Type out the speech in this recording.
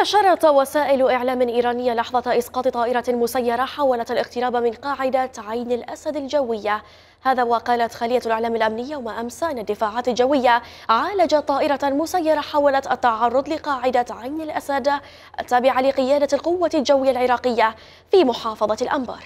نشرت وسائل إعلام إيرانية لحظة إسقاط طائرة مسيرة حاولت الاقتراب من قاعدة عين الأسد الجوية هذا وقالت خلية الإعلام الأمنية يوم أمس أن الدفاعات الجوية عالجت طائرة مسيرة حاولت التعرض لقاعدة عين الأسد التابعة لقيادة القوة الجوية العراقية في محافظة الأنبار